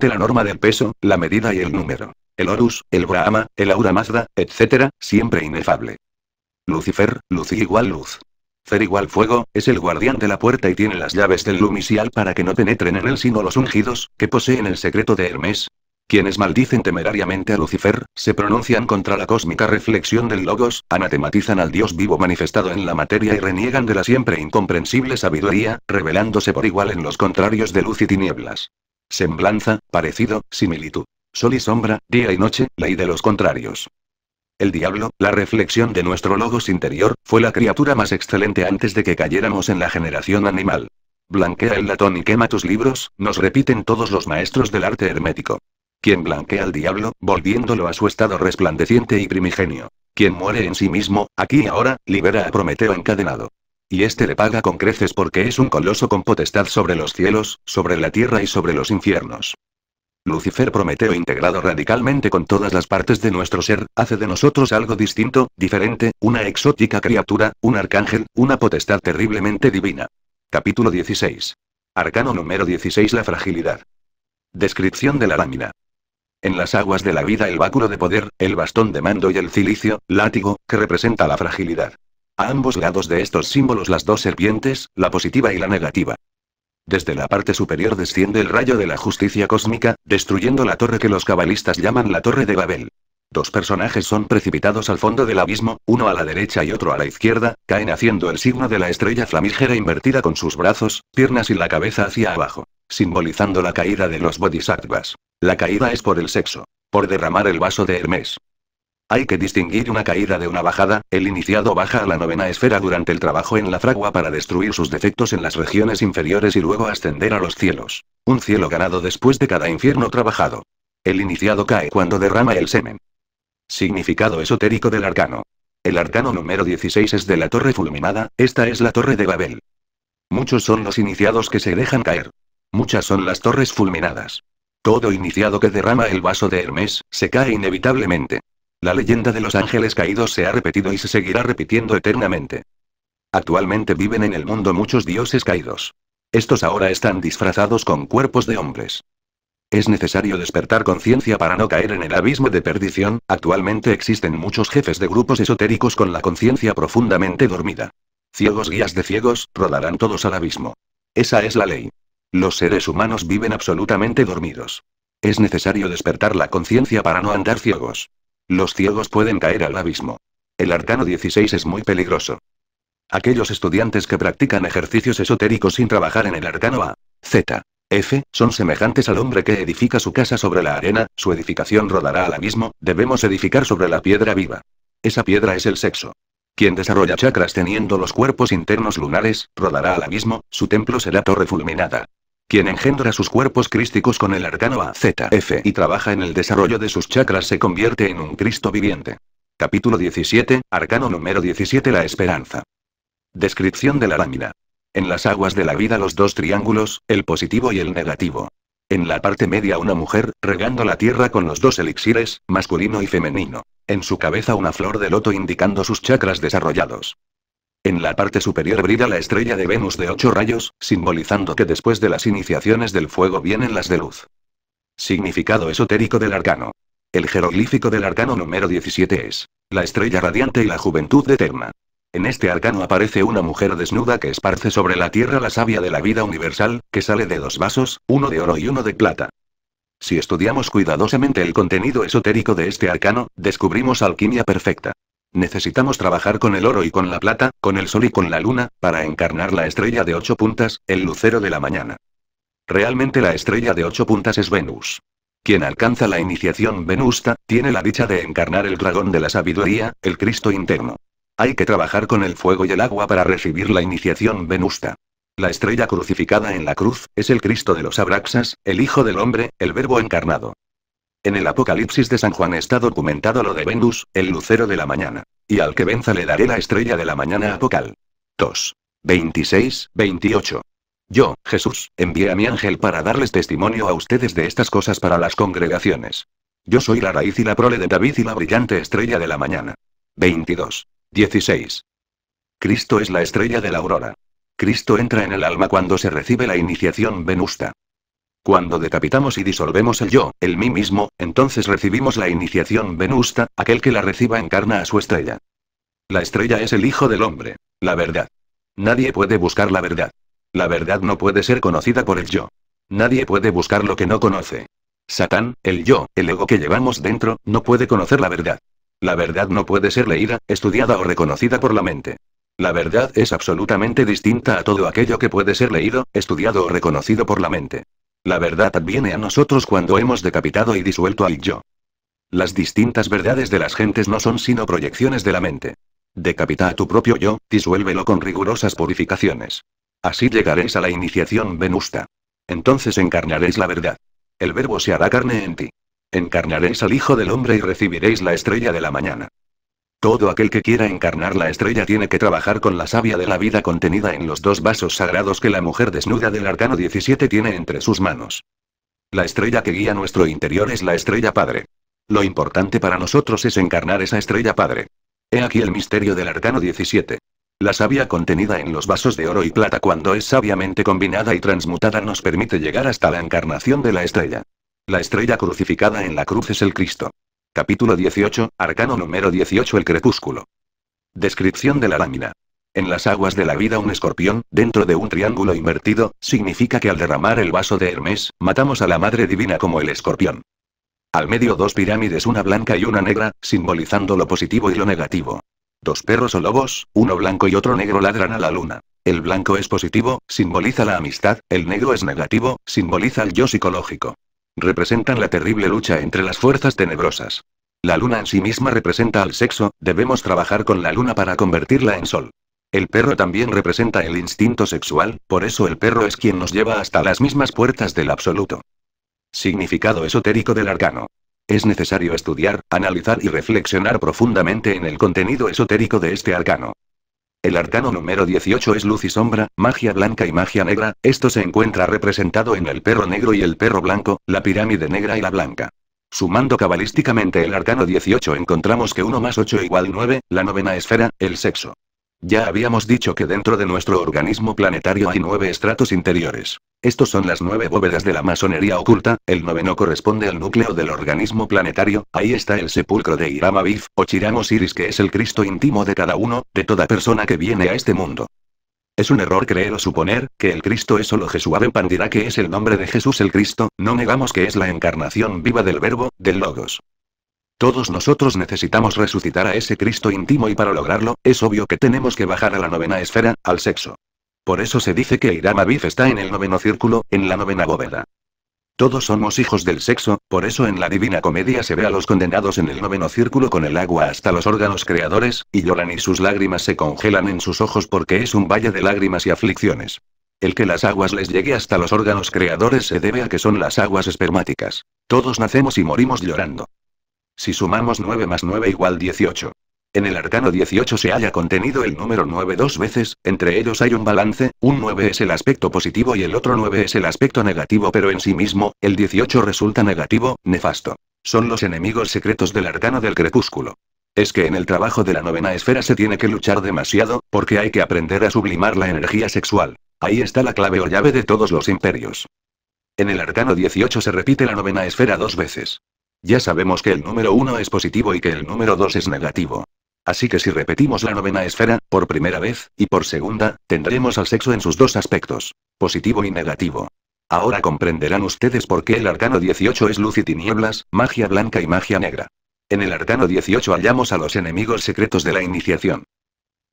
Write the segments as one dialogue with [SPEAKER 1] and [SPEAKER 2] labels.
[SPEAKER 1] la norma del peso, la medida y el número. El Horus, el Brahma, el Aura Mazda, etc., siempre inefable. Lucifer, luz igual luz. Fer igual fuego, es el guardián de la puerta y tiene las llaves del lumicial para que no penetren en él sino los ungidos, que poseen el secreto de Hermes. Quienes maldicen temerariamente a Lucifer, se pronuncian contra la cósmica reflexión del Logos, anatematizan al Dios vivo manifestado en la materia y reniegan de la siempre incomprensible sabiduría, revelándose por igual en los contrarios de luz y tinieblas. Semblanza, parecido, similitud. Sol y sombra, día y noche, ley de los contrarios. El diablo, la reflexión de nuestro logos interior, fue la criatura más excelente antes de que cayéramos en la generación animal. Blanquea el latón y quema tus libros, nos repiten todos los maestros del arte hermético. Quien blanquea al diablo, volviéndolo a su estado resplandeciente y primigenio. Quien muere en sí mismo, aquí y ahora, libera a Prometeo encadenado. Y este le paga con creces porque es un coloso con potestad sobre los cielos, sobre la tierra y sobre los infiernos. Lucifer Prometeo integrado radicalmente con todas las partes de nuestro ser, hace de nosotros algo distinto, diferente, una exótica criatura, un arcángel, una potestad terriblemente divina. Capítulo 16. Arcano número 16 La fragilidad. Descripción de la lámina. En las aguas de la vida el báculo de poder, el bastón de mando y el cilicio, látigo, que representa la fragilidad. A ambos lados de estos símbolos las dos serpientes, la positiva y la negativa. Desde la parte superior desciende el rayo de la justicia cósmica, destruyendo la torre que los cabalistas llaman la Torre de Babel. Dos personajes son precipitados al fondo del abismo, uno a la derecha y otro a la izquierda, caen haciendo el signo de la estrella flamígera invertida con sus brazos, piernas y la cabeza hacia abajo, simbolizando la caída de los bodhisattvas. La caída es por el sexo, por derramar el vaso de Hermes. Hay que distinguir una caída de una bajada, el iniciado baja a la novena esfera durante el trabajo en la fragua para destruir sus defectos en las regiones inferiores y luego ascender a los cielos. Un cielo ganado después de cada infierno trabajado. El iniciado cae cuando derrama el semen. Significado esotérico del arcano. El arcano número 16 es de la torre fulminada, esta es la torre de Babel. Muchos son los iniciados que se dejan caer. Muchas son las torres fulminadas. Todo iniciado que derrama el vaso de Hermes, se cae inevitablemente. La leyenda de los ángeles caídos se ha repetido y se seguirá repitiendo eternamente. Actualmente viven en el mundo muchos dioses caídos. Estos ahora están disfrazados con cuerpos de hombres. Es necesario despertar conciencia para no caer en el abismo de perdición, actualmente existen muchos jefes de grupos esotéricos con la conciencia profundamente dormida. Ciegos guías de ciegos, rodarán todos al abismo. Esa es la ley. Los seres humanos viven absolutamente dormidos. Es necesario despertar la conciencia para no andar ciegos. Los ciegos pueden caer al abismo. El arcano 16 es muy peligroso. Aquellos estudiantes que practican ejercicios esotéricos sin trabajar en el arcano A, Z, F, son semejantes al hombre que edifica su casa sobre la arena, su edificación rodará al abismo, debemos edificar sobre la piedra viva. Esa piedra es el sexo. Quien desarrolla chakras teniendo los cuerpos internos lunares, rodará al abismo, su templo será torre fulminada quien engendra sus cuerpos crísticos con el arcano AZF y trabaja en el desarrollo de sus chakras se convierte en un Cristo viviente. Capítulo 17, arcano número 17 La esperanza. Descripción de la lámina. En las aguas de la vida los dos triángulos, el positivo y el negativo. En la parte media una mujer, regando la tierra con los dos elixires, masculino y femenino. En su cabeza una flor de loto indicando sus chakras desarrollados. En la parte superior brilla la estrella de Venus de ocho rayos, simbolizando que después de las iniciaciones del fuego vienen las de luz. Significado esotérico del arcano. El jeroglífico del arcano número 17 es la estrella radiante y la juventud eterna. En este arcano aparece una mujer desnuda que esparce sobre la tierra la savia de la vida universal, que sale de dos vasos, uno de oro y uno de plata. Si estudiamos cuidadosamente el contenido esotérico de este arcano, descubrimos alquimia perfecta. Necesitamos trabajar con el oro y con la plata, con el sol y con la luna, para encarnar la estrella de ocho puntas, el lucero de la mañana. Realmente la estrella de ocho puntas es Venus. Quien alcanza la iniciación venusta, tiene la dicha de encarnar el dragón de la sabiduría, el Cristo interno. Hay que trabajar con el fuego y el agua para recibir la iniciación venusta. La estrella crucificada en la cruz, es el Cristo de los Abraxas, el Hijo del Hombre, el Verbo encarnado. En el Apocalipsis de San Juan está documentado lo de Venus, el lucero de la mañana. Y al que venza le daré la estrella de la mañana apocal. 2. 26, 28. Yo, Jesús, envié a mi ángel para darles testimonio a ustedes de estas cosas para las congregaciones. Yo soy la raíz y la prole de David y la brillante estrella de la mañana. 22. 16. Cristo es la estrella de la aurora. Cristo entra en el alma cuando se recibe la iniciación venusta. Cuando decapitamos y disolvemos el yo, el mí mismo, entonces recibimos la iniciación venusta, aquel que la reciba encarna a su estrella. La estrella es el hijo del hombre. La verdad. Nadie puede buscar la verdad. La verdad no puede ser conocida por el yo. Nadie puede buscar lo que no conoce. Satán, el yo, el ego que llevamos dentro, no puede conocer la verdad. La verdad no puede ser leída, estudiada o reconocida por la mente. La verdad es absolutamente distinta a todo aquello que puede ser leído, estudiado o reconocido por la mente. La verdad adviene a nosotros cuando hemos decapitado y disuelto al yo. Las distintas verdades de las gentes no son sino proyecciones de la mente. Decapita a tu propio yo, disuélvelo con rigurosas purificaciones. Así llegaréis a la iniciación venusta. Entonces encarnaréis la verdad. El verbo se hará carne en ti. Encarnaréis al Hijo del Hombre y recibiréis la estrella de la mañana. Todo aquel que quiera encarnar la estrella tiene que trabajar con la savia de la vida contenida en los dos vasos sagrados que la mujer desnuda del arcano 17 tiene entre sus manos. La estrella que guía nuestro interior es la estrella padre. Lo importante para nosotros es encarnar esa estrella padre. He aquí el misterio del arcano 17. La savia contenida en los vasos de oro y plata cuando es sabiamente combinada y transmutada nos permite llegar hasta la encarnación de la estrella. La estrella crucificada en la cruz es el Cristo. Capítulo 18, Arcano número 18 El crepúsculo. Descripción de la lámina. En las aguas de la vida un escorpión, dentro de un triángulo invertido, significa que al derramar el vaso de Hermes, matamos a la Madre Divina como el escorpión. Al medio dos pirámides una blanca y una negra, simbolizando lo positivo y lo negativo. Dos perros o lobos, uno blanco y otro negro ladran a la luna. El blanco es positivo, simboliza la amistad, el negro es negativo, simboliza el yo psicológico. Representan la terrible lucha entre las fuerzas tenebrosas. La luna en sí misma representa al sexo, debemos trabajar con la luna para convertirla en sol. El perro también representa el instinto sexual, por eso el perro es quien nos lleva hasta las mismas puertas del absoluto. Significado esotérico del arcano. Es necesario estudiar, analizar y reflexionar profundamente en el contenido esotérico de este arcano. El arcano número 18 es luz y sombra, magia blanca y magia negra, esto se encuentra representado en el perro negro y el perro blanco, la pirámide negra y la blanca. Sumando cabalísticamente el arcano 18 encontramos que 1 más 8 igual 9, la novena esfera, el sexo. Ya habíamos dicho que dentro de nuestro organismo planetario hay nueve estratos interiores. Estos son las nueve bóvedas de la masonería oculta, el noveno corresponde al núcleo del organismo planetario, ahí está el sepulcro de Iramaviv, o Chiram Osiris que es el Cristo íntimo de cada uno, de toda persona que viene a este mundo. Es un error creer o suponer que el Cristo es solo Jesuaben dirá que es el nombre de Jesús el Cristo, no negamos que es la encarnación viva del Verbo, del Logos. Todos nosotros necesitamos resucitar a ese Cristo íntimo y para lograrlo, es obvio que tenemos que bajar a la novena esfera, al sexo. Por eso se dice que Irama está en el noveno círculo, en la novena bóveda. Todos somos hijos del sexo, por eso en la Divina Comedia se ve a los condenados en el noveno círculo con el agua hasta los órganos creadores, y lloran y sus lágrimas se congelan en sus ojos porque es un valle de lágrimas y aflicciones. El que las aguas les llegue hasta los órganos creadores se debe a que son las aguas espermáticas. Todos nacemos y morimos llorando. Si sumamos 9 más 9 igual 18. En el arcano 18 se haya contenido el número 9 dos veces, entre ellos hay un balance, un 9 es el aspecto positivo y el otro 9 es el aspecto negativo pero en sí mismo, el 18 resulta negativo, nefasto. Son los enemigos secretos del arcano del crepúsculo. Es que en el trabajo de la novena esfera se tiene que luchar demasiado, porque hay que aprender a sublimar la energía sexual. Ahí está la clave o llave de todos los imperios. En el arcano 18 se repite la novena esfera dos veces. Ya sabemos que el número 1 es positivo y que el número 2 es negativo. Así que si repetimos la novena esfera, por primera vez, y por segunda, tendremos al sexo en sus dos aspectos, positivo y negativo. Ahora comprenderán ustedes por qué el arcano 18 es luz y tinieblas, magia blanca y magia negra. En el arcano 18 hallamos a los enemigos secretos de la iniciación.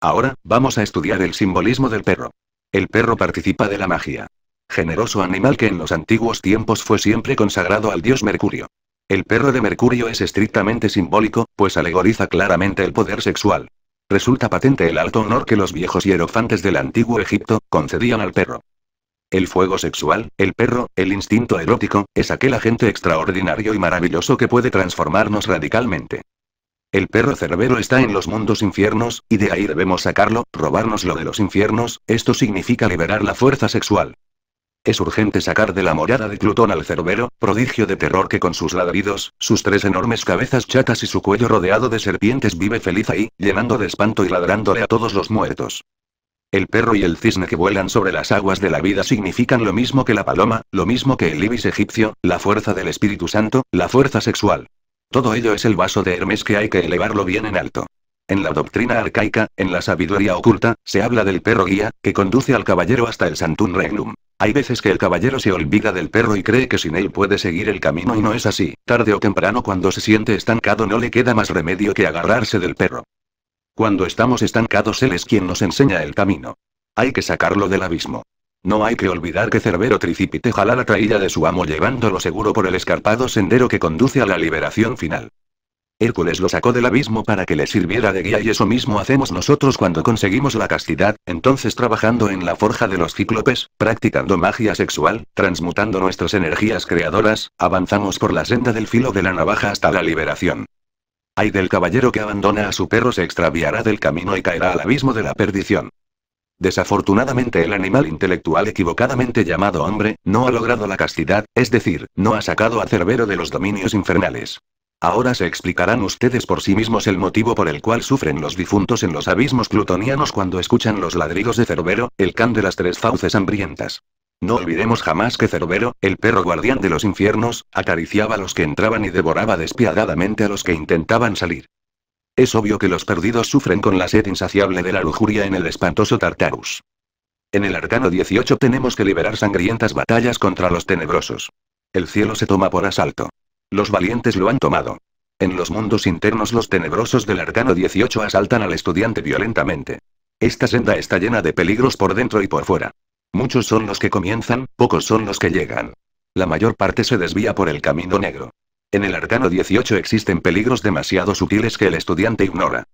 [SPEAKER 1] Ahora, vamos a estudiar el simbolismo del perro. El perro participa de la magia. Generoso animal que en los antiguos tiempos fue siempre consagrado al dios Mercurio. El perro de Mercurio es estrictamente simbólico, pues alegoriza claramente el poder sexual. Resulta patente el alto honor que los viejos hierofantes del antiguo Egipto concedían al perro. El fuego sexual, el perro, el instinto erótico, es aquel agente extraordinario y maravilloso que puede transformarnos radicalmente. El perro cerbero está en los mundos infiernos, y de ahí debemos sacarlo, robárnoslo de los infiernos, esto significa liberar la fuerza sexual. Es urgente sacar de la morada de Plutón al cerbero, prodigio de terror que con sus ladridos, sus tres enormes cabezas chatas y su cuello rodeado de serpientes vive feliz ahí, llenando de espanto y ladrándole a todos los muertos. El perro y el cisne que vuelan sobre las aguas de la vida significan lo mismo que la paloma, lo mismo que el ibis egipcio, la fuerza del Espíritu Santo, la fuerza sexual. Todo ello es el vaso de Hermes que hay que elevarlo bien en alto. En la doctrina arcaica, en la sabiduría oculta, se habla del perro guía, que conduce al caballero hasta el Santum Regnum. Hay veces que el caballero se olvida del perro y cree que sin él puede seguir el camino y no es así. Tarde o temprano cuando se siente estancado no le queda más remedio que agarrarse del perro. Cuando estamos estancados él es quien nos enseña el camino. Hay que sacarlo del abismo. No hay que olvidar que Cerbero Tricipite jala la traída de su amo llevándolo seguro por el escarpado sendero que conduce a la liberación final. Hércules lo sacó del abismo para que le sirviera de guía y eso mismo hacemos nosotros cuando conseguimos la castidad, entonces trabajando en la forja de los cíclopes, practicando magia sexual, transmutando nuestras energías creadoras, avanzamos por la senda del filo de la navaja hasta la liberación. Ay del caballero que abandona a su perro se extraviará del camino y caerá al abismo de la perdición. Desafortunadamente el animal intelectual equivocadamente llamado hombre, no ha logrado la castidad, es decir, no ha sacado a Cerbero de los dominios infernales. Ahora se explicarán ustedes por sí mismos el motivo por el cual sufren los difuntos en los abismos plutonianos cuando escuchan los ladridos de Cerbero, el can de las tres fauces hambrientas. No olvidemos jamás que Cerbero, el perro guardián de los infiernos, acariciaba a los que entraban y devoraba despiadadamente a los que intentaban salir. Es obvio que los perdidos sufren con la sed insaciable de la lujuria en el espantoso Tartarus. En el Arcano 18 tenemos que liberar sangrientas batallas contra los tenebrosos. El cielo se toma por asalto. Los valientes lo han tomado. En los mundos internos los tenebrosos del Arcano 18 asaltan al estudiante violentamente. Esta senda está llena de peligros por dentro y por fuera. Muchos son los que comienzan, pocos son los que llegan. La mayor parte se desvía por el camino negro. En el Arcano 18 existen peligros demasiado sutiles que el estudiante ignora.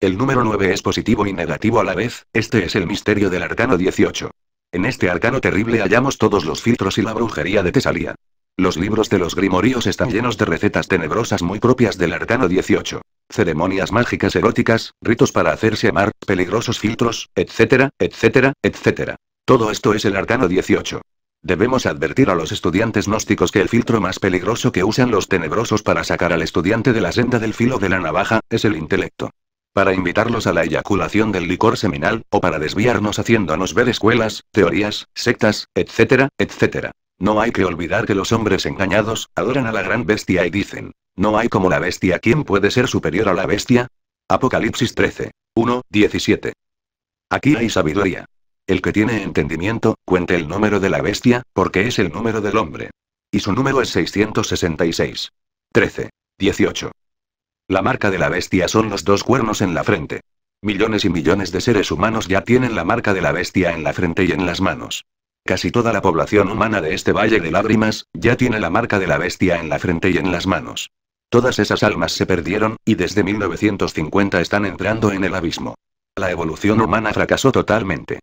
[SPEAKER 1] El número 9 es positivo y negativo a la vez, este es el misterio del Arcano 18. En este arcano terrible hallamos todos los filtros y la brujería de Tesalía. Los libros de los grimoríos están llenos de recetas tenebrosas muy propias del arcano 18. Ceremonias mágicas eróticas, ritos para hacerse amar, peligrosos filtros, etcétera, etcétera, etcétera. Todo esto es el arcano 18. Debemos advertir a los estudiantes gnósticos que el filtro más peligroso que usan los tenebrosos para sacar al estudiante de la senda del filo de la navaja, es el intelecto. Para invitarlos a la eyaculación del licor seminal, o para desviarnos haciéndonos ver escuelas, teorías, sectas, etcétera, etcétera. No hay que olvidar que los hombres engañados adoran a la gran bestia y dicen, no hay como la bestia quien puede ser superior a la bestia. Apocalipsis 13. 1, 17. Aquí hay sabiduría. El que tiene entendimiento, cuente el número de la bestia, porque es el número del hombre. Y su número es 666. 13. 18. La marca de la bestia son los dos cuernos en la frente. Millones y millones de seres humanos ya tienen la marca de la bestia en la frente y en las manos. Casi toda la población humana de este valle de lágrimas, ya tiene la marca de la bestia en la frente y en las manos. Todas esas almas se perdieron, y desde 1950 están entrando en el abismo. La evolución humana fracasó totalmente.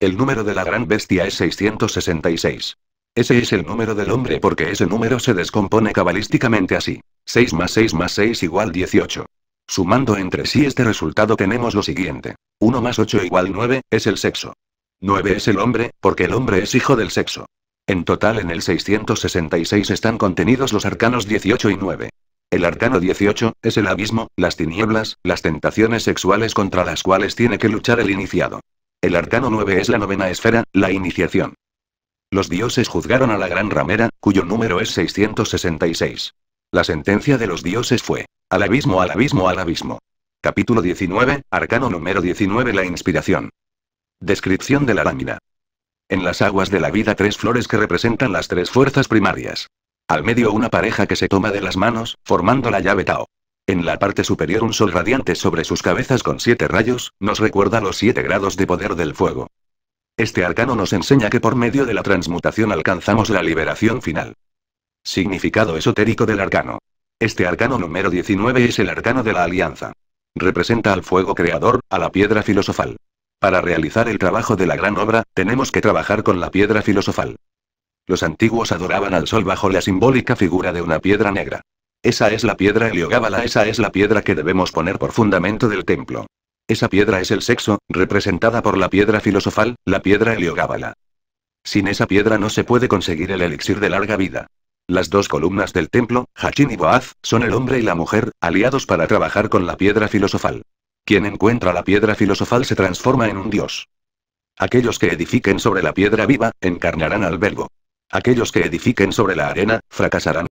[SPEAKER 1] El número de la gran bestia es 666. Ese es el número del hombre porque ese número se descompone cabalísticamente así. 6 más 6 más 6 igual 18. Sumando entre sí este resultado tenemos lo siguiente. 1 más 8 igual 9, es el sexo. 9 es el hombre, porque el hombre es hijo del sexo. En total en el 666 están contenidos los arcanos 18 y 9. El arcano 18, es el abismo, las tinieblas, las tentaciones sexuales contra las cuales tiene que luchar el iniciado. El arcano 9 es la novena esfera, la iniciación. Los dioses juzgaron a la gran ramera, cuyo número es 666. La sentencia de los dioses fue, al abismo, al abismo, al abismo. Capítulo 19, arcano número 19 La inspiración. Descripción de la lámina. En las aguas de la vida tres flores que representan las tres fuerzas primarias. Al medio una pareja que se toma de las manos, formando la llave Tao. En la parte superior un sol radiante sobre sus cabezas con siete rayos, nos recuerda los siete grados de poder del fuego. Este arcano nos enseña que por medio de la transmutación alcanzamos la liberación final. Significado esotérico del arcano. Este arcano número 19 es el arcano de la alianza. Representa al fuego creador, a la piedra filosofal. Para realizar el trabajo de la gran obra, tenemos que trabajar con la piedra filosofal. Los antiguos adoraban al sol bajo la simbólica figura de una piedra negra. Esa es la piedra heliogábala, esa es la piedra que debemos poner por fundamento del templo. Esa piedra es el sexo, representada por la piedra filosofal, la piedra heliogábala. Sin esa piedra no se puede conseguir el elixir de larga vida. Las dos columnas del templo, Hachin y Boaz, son el hombre y la mujer, aliados para trabajar con la piedra filosofal. Quien encuentra la piedra filosofal se transforma en un dios. Aquellos que edifiquen sobre la piedra viva, encarnarán al Aquellos que edifiquen sobre la arena, fracasarán,